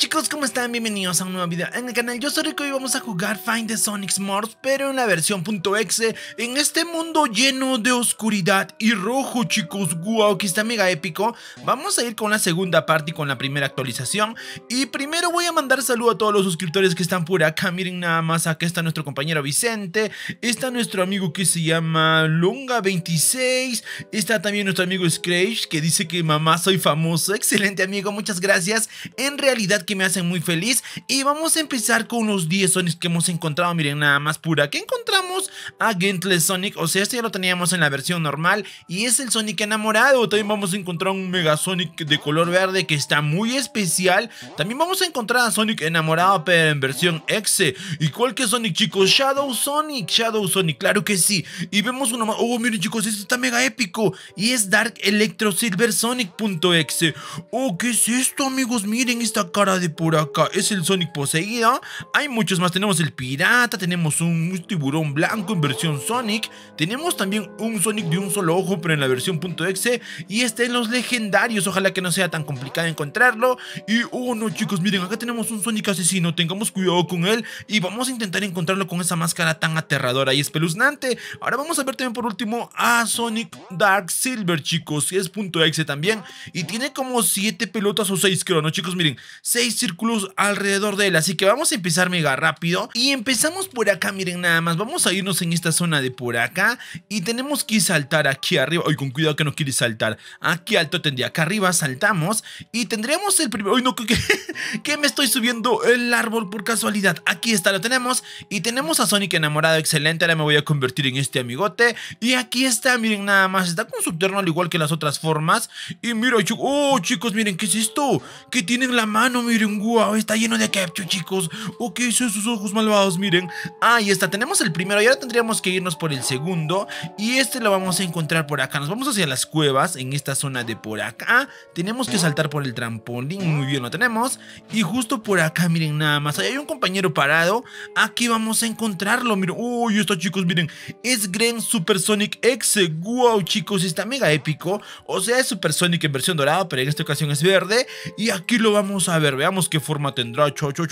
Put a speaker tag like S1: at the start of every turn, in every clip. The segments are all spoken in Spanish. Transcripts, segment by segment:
S1: Chicos, ¿cómo están? Bienvenidos a un nuevo video en el canal. Yo soy Rico y vamos a jugar Find the Sonic Morphs, pero en la versión .exe, en este mundo lleno de oscuridad y rojo, chicos. Guau, que está mega épico. Vamos a ir con la segunda parte y con la primera actualización. Y primero voy a mandar saludo a todos los suscriptores que están por acá. Miren nada más, acá está nuestro compañero Vicente, está nuestro amigo que se llama Longa26, está también nuestro amigo Scratch, que dice que mamá soy famoso. Excelente amigo, muchas gracias. En realidad que me hacen muy feliz y vamos a empezar con unos 10 Sonics que hemos encontrado, miren nada más pura que encontramos a Gentle Sonic, o sea este ya lo teníamos en la versión normal y es el Sonic enamorado, también vamos a encontrar un Mega Sonic de color verde que está muy especial, también vamos a encontrar a Sonic enamorado pero en versión exe, cuál que Sonic chicos, Shadow Sonic, Shadow Sonic, claro que sí, y vemos uno más, oh miren chicos, este está mega épico y es Dark Electro Silver Sonic.exe, oh qué es esto amigos, miren esta cara de por acá. Es el Sonic poseído. Hay muchos más. Tenemos el pirata, tenemos un tiburón blanco en versión Sonic. Tenemos también un Sonic de un solo ojo, pero en la versión .exe. Y este en los legendarios. Ojalá que no sea tan complicado encontrarlo. Y, oh no, chicos, miren, acá tenemos un Sonic asesino. Tengamos cuidado con él. Y vamos a intentar encontrarlo con esa máscara tan aterradora y espeluznante. Ahora vamos a ver también por último a Sonic Dark Silver, chicos. Es .exe también. Y tiene como 7 pelotas o 6, creo, ¿no, chicos? Miren, 6 círculos alrededor de él. Así que vamos a empezar mega rápido. Y empezamos por acá, miren nada más. Vamos a irnos en esta zona de por acá. Y tenemos que saltar aquí arriba. Ay, con cuidado que no quiere saltar. Aquí alto tendría. Acá arriba saltamos. Y tendríamos el primer... Ay, no, que, me estoy subiendo el árbol por casualidad. Aquí está, lo tenemos. Y tenemos a Sonic enamorado. Excelente, ahora me voy a convertir en este amigote. Y aquí está, miren nada más. Está con su terno al igual que las otras formas. Y mira, oh chicos, miren, ¿qué es esto? Que tienen la mano, miren. Miren, wow, está lleno de capcho chicos. Ok, son sus ojos malvados, miren. Ahí está, tenemos el primero y ahora tendríamos que irnos por el segundo. Y este lo vamos a encontrar por acá. Nos vamos hacia las cuevas, en esta zona de por acá. Tenemos que saltar por el trampolín, muy bien, lo tenemos. Y justo por acá, miren nada más, ahí hay un compañero parado. Aquí vamos a encontrarlo, miren. Uy, está, chicos, miren. Es Gren Supersonic X. Wow, chicos, está mega épico. O sea, es Supersonic en versión dorada, pero en esta ocasión es verde. Y aquí lo vamos a ver veamos qué forma tendrá. chao, chao,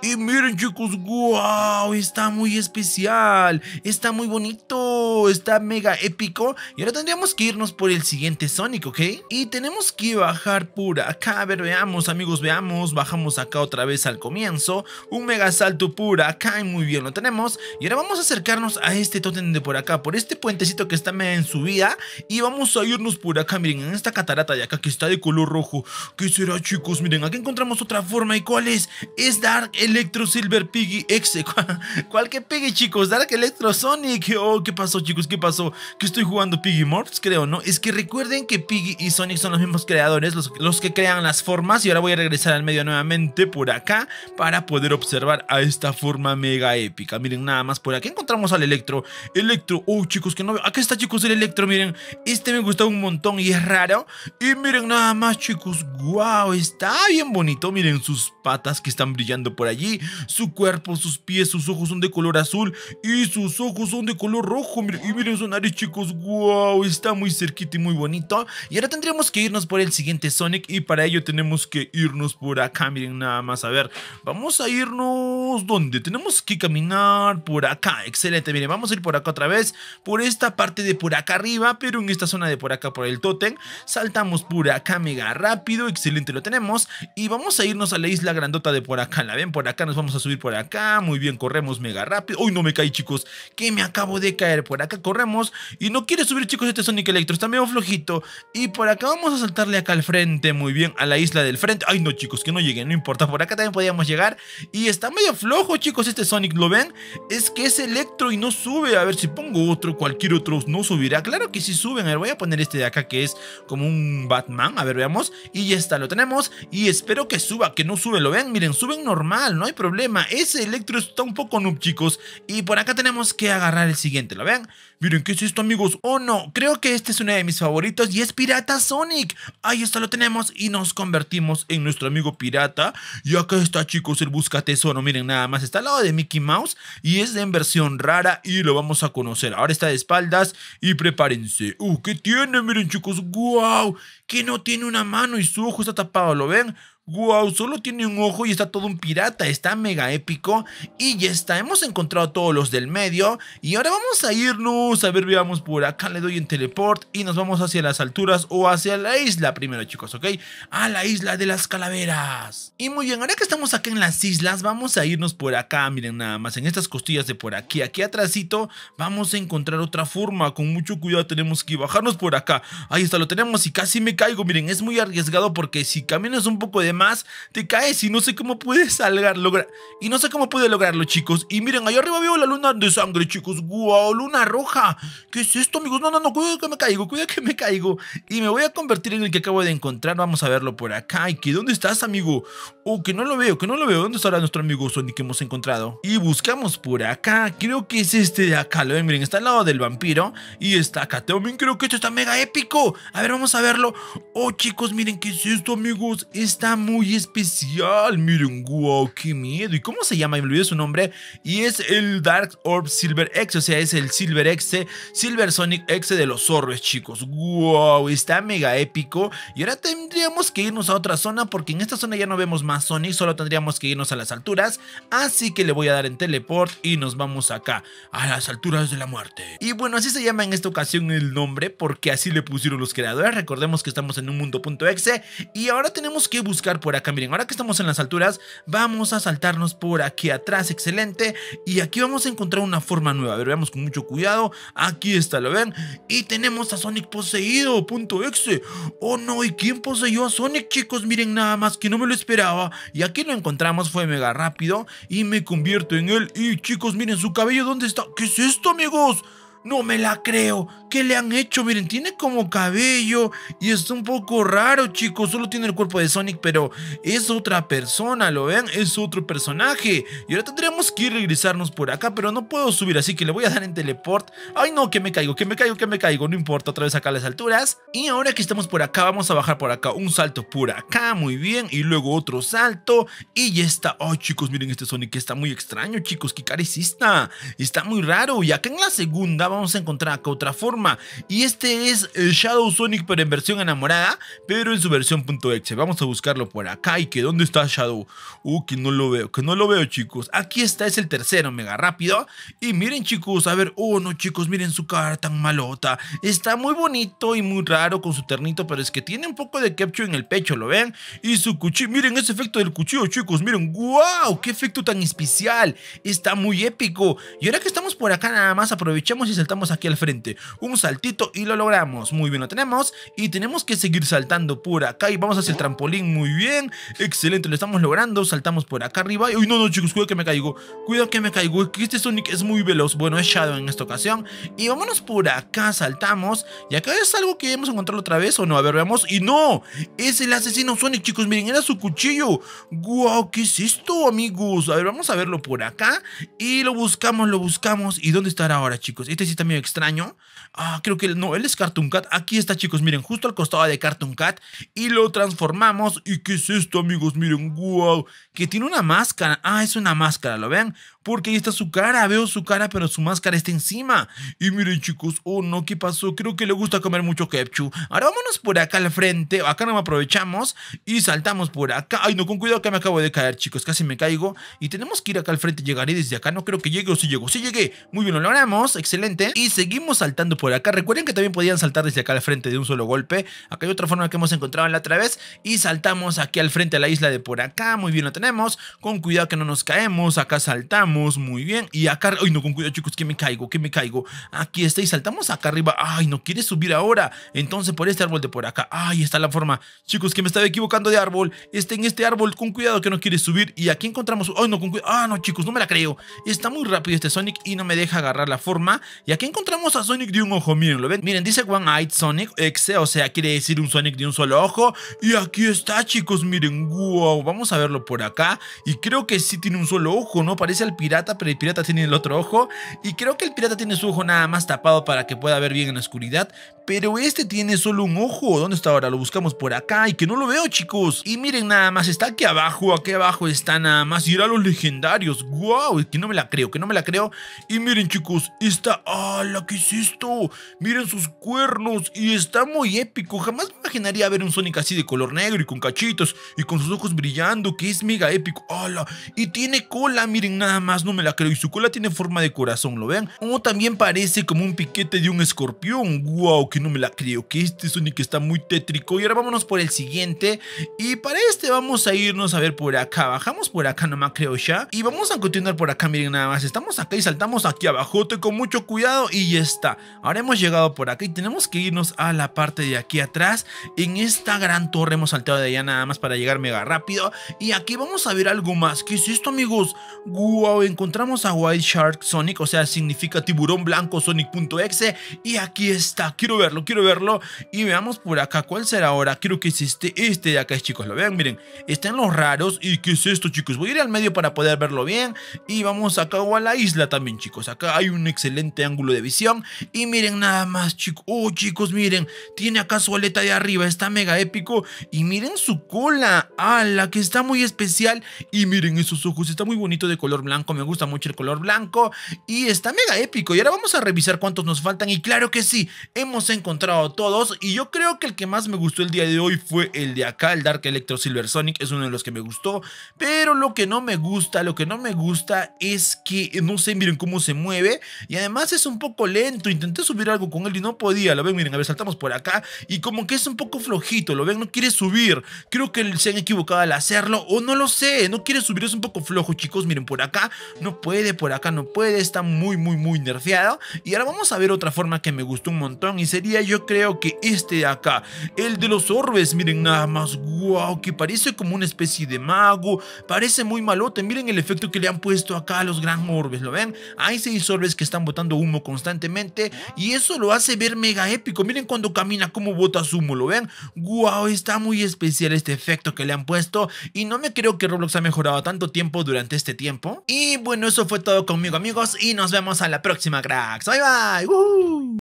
S1: y miren chicos, wow, está muy especial, está muy bonito, está mega épico. Y ahora tendríamos que irnos por el siguiente Sonic, ¿ok? Y tenemos que bajar por acá, a ver, veamos amigos, veamos. Bajamos acá otra vez al comienzo, un mega salto pura acá y muy bien lo tenemos. Y ahora vamos a acercarnos a este tótem de por acá, por este puentecito que está mega en subida. Y vamos a irnos por acá, miren, en esta catarata de acá que está de color rojo. ¿Qué será chicos? Miren, que encontramos otra forma. ¿Y cuál es? Es Dark Electro Silver Piggy X ¿Cuál que Piggy, chicos? Dark Electro Sonic. Oh, ¿qué pasó, chicos? ¿Qué pasó? Que estoy jugando Piggy Morphs, creo, ¿no? Es que recuerden que Piggy y Sonic son los mismos creadores, los, que crean las formas. Y ahora voy a regresar al medio nuevamente por acá para poder observar a esta forma mega épica. Miren, nada más por aquí encontramos al Electro. Electro. Oh, chicos, que no veo. Acá está, chicos, el Electro. Miren, este me gusta un montón y es raro. Y miren, nada más, chicos. Wow, está bien bonito, miren sus patas que están brillando por allí, su cuerpo, sus pies, sus ojos son de color azul y sus ojos son de color rojo, miren, y miren su nariz chicos, wow, está muy cerquita y muy bonito. Y ahora tendríamos que irnos por el siguiente Sonic y para ello tenemos que irnos por acá, miren nada más, a ver, vamos a irnos, ¿dónde? Tenemos que caminar por acá, excelente, miren, vamos a ir por acá otra vez, por esta parte de por acá arriba, pero en esta zona de por acá por el totem, saltamos por acá mega rápido, excelente lo tenemos y vamos a irnos a la isla grandota de por acá. ¿La ven? Por acá nos vamos a subir por acá. Muy bien, corremos mega rápido. Uy, no me caí, chicos. Que me acabo de caer. Por acá corremos. Y no quiere subir, chicos, este Sonic Electro. Está medio flojito. Y por acá vamos a saltarle acá al frente. Muy bien, a la isla del frente. Ay, no, chicos, que no lleguen. No importa. Por acá también podíamos llegar. Y está medio flojo, chicos, este Sonic. ¿Lo ven? Es que es Electro y no sube. A ver si pongo otro, cualquier otro. No subirá. Claro que sí suben. A ver, voy a poner este de acá que es como un Batman. A ver, veamos. Y ya está, lo tenemos. Y es espero que suba, que no sube, lo ven, miren, suben normal, no hay problema. Ese Electro está un poco noob, chicos. Y por acá tenemos que agarrar el siguiente, ¿lo ven? Miren, ¿qué es esto, amigos? Oh, no, creo que este es uno de mis favoritos y es Pirata Sonic. Ahí está, lo tenemos y nos convertimos en nuestro amigo pirata. Y acá está, chicos, el busca tesoro. Miren, nada más, está al lado de Mickey Mouse y es de en versión rara y lo vamos a conocer. Ahora está de espaldas y prepárense. Uh, ¿qué tiene? Miren, chicos, wow, que no tiene una mano y su ojo está tapado, ¿lo ven? wow, solo tiene un ojo y está todo un pirata, está mega épico. Y ya está, hemos encontrado a todos los del medio. Y ahora vamos a irnos, a ver, veamos por acá, le doy en teleport y nos vamos hacia las alturas o hacia la isla primero, chicos, ¿ok? A la isla de las calaveras. Y muy bien, ahora que estamos acá en las islas, vamos a irnos por acá, miren nada más, en estas costillas de por aquí, aquí atrásito, vamos a encontrar otra forma. Con mucho cuidado tenemos que bajarnos por acá. Ahí está, lo tenemos y casi me caigo, miren, es muy arriesgado porque si caminas un poco de más, te caes y no sé cómo puedes salgar, lograr. Y no sé cómo puede lograrlo, chicos. Y miren, ahí arriba veo la luna de sangre, chicos. ¡Guau! Wow, luna roja. ¿Qué es esto, amigos? No, no, no, cuida que me caigo, cuida que me caigo. Y me voy a convertir en el que acabo de encontrar. Vamos a verlo por acá. ¿Y que dónde estás, amigo? Oh, que no lo veo, que no lo veo. ¿Dónde estará nuestro amigo Sonic que hemos encontrado? Y buscamos por acá. Creo que es este de acá. Lo ven, miren, está al lado del vampiro. Y está acá. También creo que esto está mega épico. A ver, vamos a verlo. Oh, chicos, miren, ¿qué es esto, amigos? Está muy especial. Miren, wow, qué miedo. ¿Y cómo se llama? Me olvidé su nombre. Y es el Dark Orb Silver X. O sea, es el Silver X, Silver Sonic X de los zorros, chicos. Wow, está mega épico. Y ahora tendríamos que irnos a otra zona porque en esta zona ya no vemos más Sonic. Solo tendríamos que irnos a las alturas. Así que le voy a dar en teleport y nos vamos acá, a las alturas de la muerte. Y bueno, así se llama en esta ocasión el nombre porque así le pusieron los creadores. Recordemos que estamos en un mundo.exe y ahora tenemos que buscar por acá. Miren, ahora que estamos en las alturas, vamos a saltarnos por aquí atrás. Excelente. Y aquí vamos a encontrar una forma nueva. A ver, veamos con mucho cuidado. Aquí está, ¿lo ven? Y tenemos a Sonic poseído, punto exe. Oh no, ¿y quién poseyó a Sonic, chicos? Miren, nada más que no me lo esperaba. Y aquí lo encontramos, fue mega rápido. Y me convierto en él. Y chicos, miren su cabello, ¿dónde está? ¿Qué es esto, amigos? No me la creo. ¿Qué le han hecho? Miren, tiene como cabello y es un poco raro, chicos. Solo tiene el cuerpo de Sonic, pero es otra persona, ¿lo ven? Es otro personaje. Y ahora tendríamos que regresarnos por acá, pero no puedo subir, así que le voy a dar en teleport. Ay, no, que me caigo, que me caigo, que me caigo. No importa, otra vez acá las alturas. Y ahora que estamos por acá, vamos a bajar por acá. Un salto por acá, muy bien. Y luego otro salto. Y ya está. Ay, oh, chicos, miren este Sonic está muy extraño, chicos. Qué carecista. Está muy raro. Y acá en la segunda vamos a encontrar acá otra forma. Y este es eh, Shadow Sonic pero en versión enamorada, pero en su versión .exe. Vamos a buscarlo por acá y que dónde está Shadow. Uh, que no lo veo, que no lo veo chicos. Aquí está, es el tercero, mega rápido. Y miren chicos, a ver, oh no chicos, miren su cara tan malota. Está muy bonito y muy raro con su ternito, pero es que tiene un poco de capture en el pecho, ¿lo ven? Y su cuchillo, miren ese efecto del cuchillo chicos, miren, wow, qué efecto tan especial. Está muy épico. Y ahora que estamos por acá nada más aprovechamos y se saltamos aquí al frente. Un saltito y lo logramos. Muy bien, lo tenemos. Y tenemos que seguir saltando por acá. Y vamos hacia el trampolín. Muy bien. Excelente, lo estamos logrando. Saltamos por acá arriba. Uy, no, no, chicos, cuidado que me caigo. Cuidado que me caigo. Que este Sonic es muy veloz. Bueno, es Shadow en esta ocasión. Y vámonos por acá. Saltamos. Y acá es algo que hemos encontrado otra vez. O no, a ver, veamos. Y no, es el asesino Sonic, chicos. Miren, era su cuchillo. ¡Guau! Wow, ¿Qué es esto, amigos? A ver, vamos a verlo por acá. Y lo buscamos, lo buscamos. ¿Y dónde estará ahora, chicos? Este es está medio extraño. Ah, creo que no, él es Cartoon Cat. Aquí está, chicos, miren, justo al costado de Cartoon Cat. Y lo transformamos. ¿Y qué es esto, amigos? Miren, wow. Que tiene una máscara. Ah, es una máscara, ¿lo ven? Porque ahí está su cara, veo su cara, pero su máscara está encima. Y miren, chicos, oh no, ¿qué pasó? Creo que le gusta comer mucho ketchup. Ahora vámonos por acá al frente, acá me aprovechamos y saltamos por acá. Ay, no, con cuidado que me acabo de caer, chicos, casi me caigo. Y tenemos que ir acá al frente, llegaré desde acá, no creo que llegue o si sí llego. Sí llegué, muy bien, lo logramos, excelente. Y seguimos saltando por acá. Recuerden que también podían saltar desde acá al frente de un solo golpe. Acá hay otra forma que hemos encontrado la otra vez. Y saltamos aquí al frente a la isla de por acá, muy bien lo tenemos. Con cuidado que no nos caemos, acá saltamos muy bien. Y acá, ay no, con cuidado chicos, que me caigo, que me caigo. Aquí está y saltamos acá arriba. Ay, no quiere subir ahora. Entonces por este árbol de por acá. Ay, está la forma. Chicos, que me estaba equivocando de árbol. Está en este árbol, con cuidado que no quiere subir. Y aquí encontramos... Ay no, con cuidado. Ah, no chicos, no me la creo. Está muy rápido este Sonic y no me deja agarrar la forma. Y aquí encontramos a Sonic de un ojo, miren, ¿lo ven? Miren, dice One Eyed Sonic, exe, o sea, quiere decir un Sonic de un solo ojo. Y aquí está chicos, miren, wow. Vamos a verlo por acá. Y creo que sí tiene un solo ojo, ¿no? Parece al pirata, pero el pirata tiene el otro ojo. Y creo que el pirata tiene su ojo nada más tapado para que pueda ver bien en la oscuridad. Pero este tiene solo un ojo. ¿Dónde está ahora? Lo buscamos por acá y que no lo veo, chicos. Y miren nada más, está aquí abajo, aquí abajo está nada más. Y era los legendarios. ¡Wow! Es que no me la creo, que no me la creo. Y miren, chicos, está ¡Ah, la que es esto! Miren sus cuernos y está muy épico. Jamás imaginaría ver un Sonic así de color negro y con cachitos y con sus ojos brillando, que es mega épico. ¡Hala! Y tiene cola, miren nada más, no me la creo. Y su cola tiene forma de corazón, ¿lo ven? O oh, también parece como un piquete de un escorpión. ¡Wow! Que no me la creo, que este Sonic está muy tétrico. Y ahora vámonos por el siguiente. Y para este vamos a irnos a ver por acá. Bajamos por acá no la creo ya. Y vamos a continuar por acá, miren nada más. Estamos acá y saltamos aquí abajo. Con mucho cuidado y ya está. Ahora hemos llegado por acá y tenemos que irnos a la parte de aquí atrás. En esta gran torre hemos saltado de allá nada más para llegar mega rápido. Y aquí vamos a ver algo más. ¿Qué es esto, amigos? Wow, encontramos a White Shark Sonic, o sea, significa tiburón blanco Sonic.exe. Y aquí está, quiero verlo, quiero verlo. Y veamos por acá, ¿cuál será ahora? Creo que es este, este de acá, chicos. Lo vean, miren, están los raros. ¿Y qué es esto, chicos? Voy a ir al medio para poder verlo bien. Y vamos acá o a la isla también, chicos. Acá hay un excelente ángulo de visión. Y miren nada más, chicos. Oh, chicos, miren, tiene acá su aleta de arriba está mega épico. Y miren su cola, a la que está muy especial. Y miren esos ojos, está muy bonito de color blanco, me gusta mucho el color blanco. Y está mega épico. Y ahora vamos a revisar cuántos nos faltan. Y claro que sí, hemos encontrado todos. Y yo creo que el que más me gustó el día de hoy fue el de acá, el Dark Electro Silver Sonic. Es uno de los que me gustó. Pero lo que no me gusta, lo que no me gusta es que, no sé, miren cómo se mueve. Y además es un poco lento. Intenté subir algo con él y no podía. Lo ven, miren, a ver, saltamos por acá. Y como que es un poco flojito, lo ven, no quiere subir. Creo que se han equivocado al hacerlo o no lo sé, no quiere subir, es un poco flojo, chicos. Miren, por acá no puede, por acá no puede, está muy, muy, muy nerfeado. Y ahora vamos a ver otra forma que me gustó un montón y sería yo creo que este de acá, el de los orbes, miren nada más, guau que parece como una especie de mago, parece muy malote, miren el efecto que le han puesto acá a los gran orbes, ¿lo ven? Hay seis orbes que están botando humo constantemente y eso lo hace ver mega épico, miren cuando camina como botas humo, ven, wow, está muy especial este efecto que le han puesto y no me creo que Roblox ha mejorado tanto tiempo durante este tiempo. Y bueno, eso fue todo conmigo amigos y nos vemos a la próxima cracks. Bye bye.